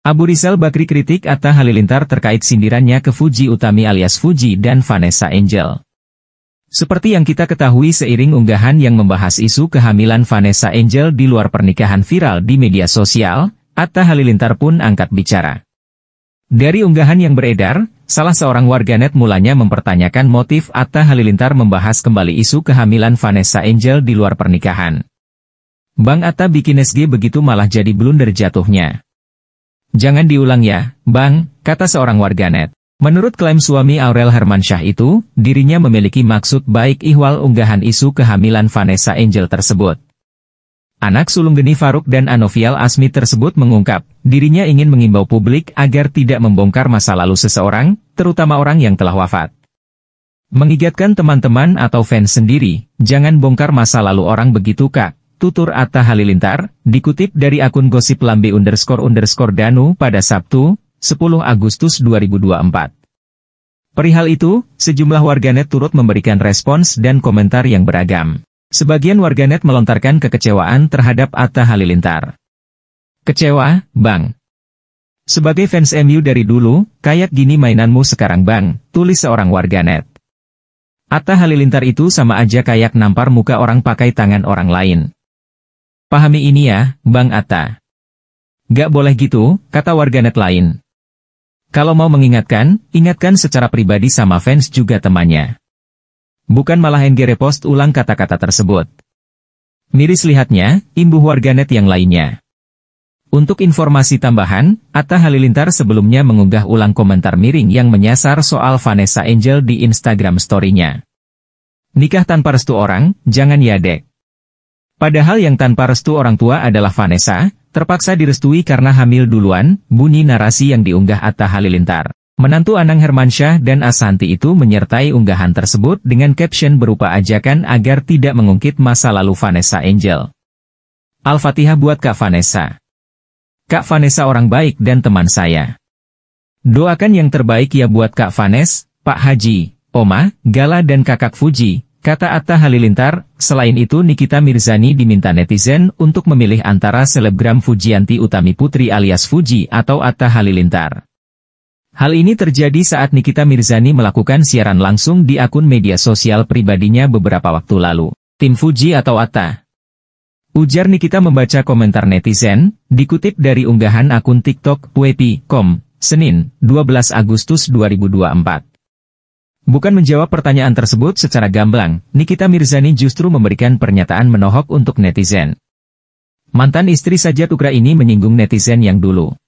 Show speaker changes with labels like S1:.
S1: Abu Rizal Bakri kritik Atta Halilintar terkait sindirannya ke Fuji Utami alias Fuji dan Vanessa Angel. Seperti yang kita ketahui seiring unggahan yang membahas isu kehamilan Vanessa Angel di luar pernikahan viral di media sosial, Atta Halilintar pun angkat bicara. Dari unggahan yang beredar, salah seorang warganet mulanya mempertanyakan motif Atta Halilintar membahas kembali isu kehamilan Vanessa Angel di luar pernikahan. Bang Atta bikin SG begitu malah jadi blunder jatuhnya. Jangan diulang ya, Bang, kata seorang warganet. Menurut klaim suami Aurel Hermansyah itu, dirinya memiliki maksud baik ihwal unggahan isu kehamilan Vanessa Angel tersebut. Anak sulung Geni Faruk dan Anovial Asmi tersebut mengungkap, dirinya ingin mengimbau publik agar tidak membongkar masa lalu seseorang, terutama orang yang telah wafat. Mengigatkan teman-teman atau fans sendiri, jangan bongkar masa lalu orang begitu kak, tutur Atta Halilintar, dikutip dari akun gosip lambe underscore underscore danu pada Sabtu, 10 Agustus 2024. Perihal itu, sejumlah warganet turut memberikan respons dan komentar yang beragam. Sebagian warganet melontarkan kekecewaan terhadap Atta Halilintar. Kecewa, Bang. Sebagai fans MU dari dulu, kayak gini mainanmu sekarang Bang, tulis seorang warganet. Atta Halilintar itu sama aja kayak nampar muka orang pakai tangan orang lain. Pahami ini ya, Bang Atta. Gak boleh gitu, kata warganet lain. Kalau mau mengingatkan, ingatkan secara pribadi sama fans juga temannya. Bukan malah NG repost ulang kata-kata tersebut. Miris lihatnya, imbuh warganet yang lainnya. Untuk informasi tambahan, Atta Halilintar sebelumnya mengunggah ulang komentar miring yang menyasar soal Vanessa Angel di Instagram story-nya. Nikah tanpa restu orang, jangan ya dek. Padahal yang tanpa restu orang tua adalah Vanessa, terpaksa direstui karena hamil duluan, bunyi narasi yang diunggah Atta Halilintar. Menantu Anang Hermansyah dan Asanti itu menyertai unggahan tersebut dengan caption berupa ajakan agar tidak mengungkit masa lalu Vanessa Angel. Al-Fatihah buat Kak Vanessa. Kak Vanessa orang baik dan teman saya. Doakan yang terbaik ya buat Kak Vanessa, Pak Haji, Oma, Gala dan Kakak Fuji, Kata Atta Halilintar, selain itu Nikita Mirzani diminta netizen untuk memilih antara selebgram Fujianti Utami Putri alias Fuji atau Atta Halilintar. Hal ini terjadi saat Nikita Mirzani melakukan siaran langsung di akun media sosial pribadinya beberapa waktu lalu. Tim Fuji atau Atta? Ujar Nikita membaca komentar netizen, dikutip dari unggahan akun TikTok WP.com, Senin, 12 Agustus 2024. Bukan menjawab pertanyaan tersebut secara gamblang, Nikita Mirzani justru memberikan pernyataan menohok untuk netizen. Mantan istri Sajat Ukra ini menyinggung netizen yang dulu